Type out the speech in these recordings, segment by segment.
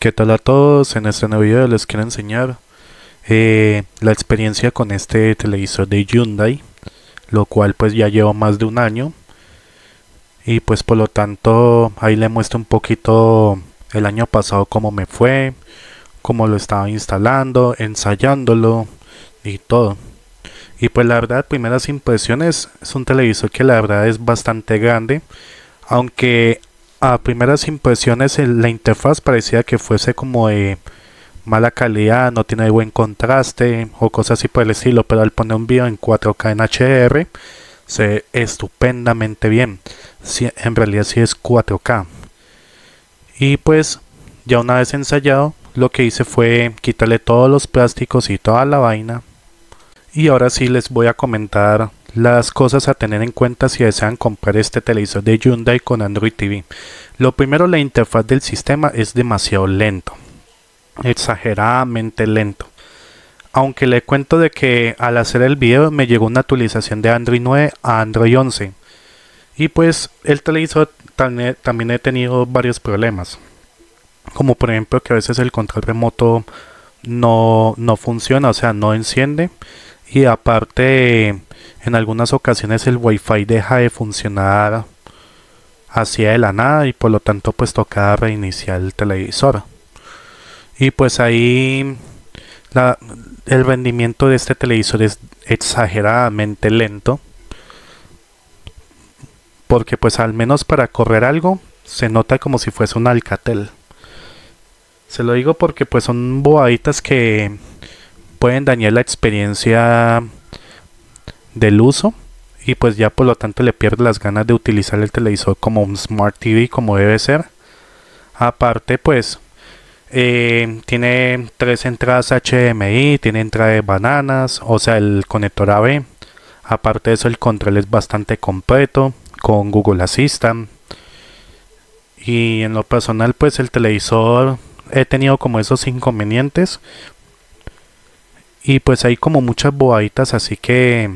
¿Qué tal a todos? En este nuevo video les quiero enseñar eh, la experiencia con este televisor de Hyundai, lo cual pues ya llevo más de un año y pues por lo tanto ahí le muestro un poquito el año pasado cómo me fue, cómo lo estaba instalando, ensayándolo y todo. Y pues la verdad, primeras impresiones, es un televisor que la verdad es bastante grande, aunque a primeras impresiones la interfaz parecía que fuese como de mala calidad, no tiene buen contraste o cosas así por el estilo, pero al poner un video en 4K en HDR se ve estupendamente bien. en realidad sí es 4K. Y pues ya una vez ensayado, lo que hice fue quitarle todos los plásticos y toda la vaina. Y ahora sí les voy a comentar las cosas a tener en cuenta si desean comprar este televisor de Hyundai con Android TV. Lo primero, la interfaz del sistema es demasiado lento, exageradamente lento. Aunque le cuento de que al hacer el video me llegó una actualización de Android 9 a Android 11. Y pues el televisor también he tenido varios problemas. Como por ejemplo que a veces el control remoto no, no funciona, o sea, no enciende. Y aparte en algunas ocasiones el Wi-Fi deja de funcionar hacia de la nada y por lo tanto pues toca reiniciar el televisor. Y pues ahí el rendimiento de este televisor es exageradamente lento. Porque pues al menos para correr algo se nota como si fuese un Alcatel. Se lo digo porque pues son bobaditas que pueden dañar la experiencia del uso y pues ya por lo tanto le pierde las ganas de utilizar el televisor como un Smart TV como debe ser. Aparte pues eh, tiene tres entradas HDMI, tiene entrada de bananas, o sea el conector AB. Aparte de eso el control es bastante completo con Google Assistant. Y en lo personal pues el televisor he tenido como esos inconvenientes. Y pues hay como muchas bobaditas así que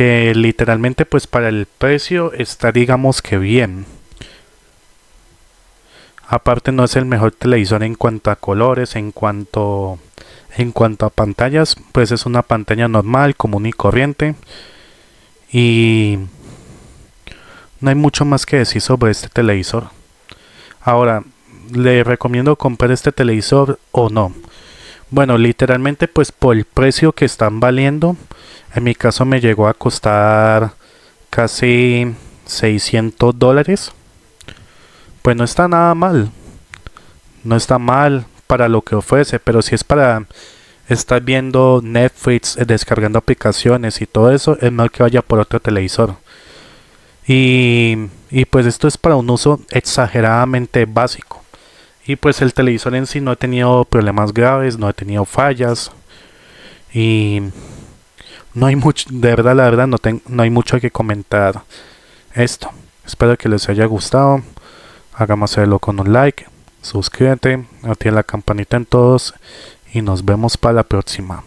que literalmente pues para el precio está digamos que bien. Aparte no es el mejor televisor en cuanto a colores, en cuanto en cuanto a pantallas, pues es una pantalla normal, común y corriente. Y no hay mucho más que decir sobre este televisor. Ahora, ¿le recomiendo comprar este televisor o no? Bueno, literalmente pues por el precio que están valiendo, en mi caso me llegó a costar casi 600 dólares. Pues no está nada mal. No está mal para lo que ofrece, pero si es para estar viendo Netflix, eh, descargando aplicaciones y todo eso, es mejor que vaya por otro televisor. Y, y pues esto es para un uso exageradamente básico y pues el televisor en sí no ha tenido problemas graves, no ha tenido fallas y no hay mucho, de verdad, la verdad no, no hay mucho que comentar esto. Espero que les haya gustado, hacerlo con un like, suscríbete, activa la campanita en todos y nos vemos para la próxima.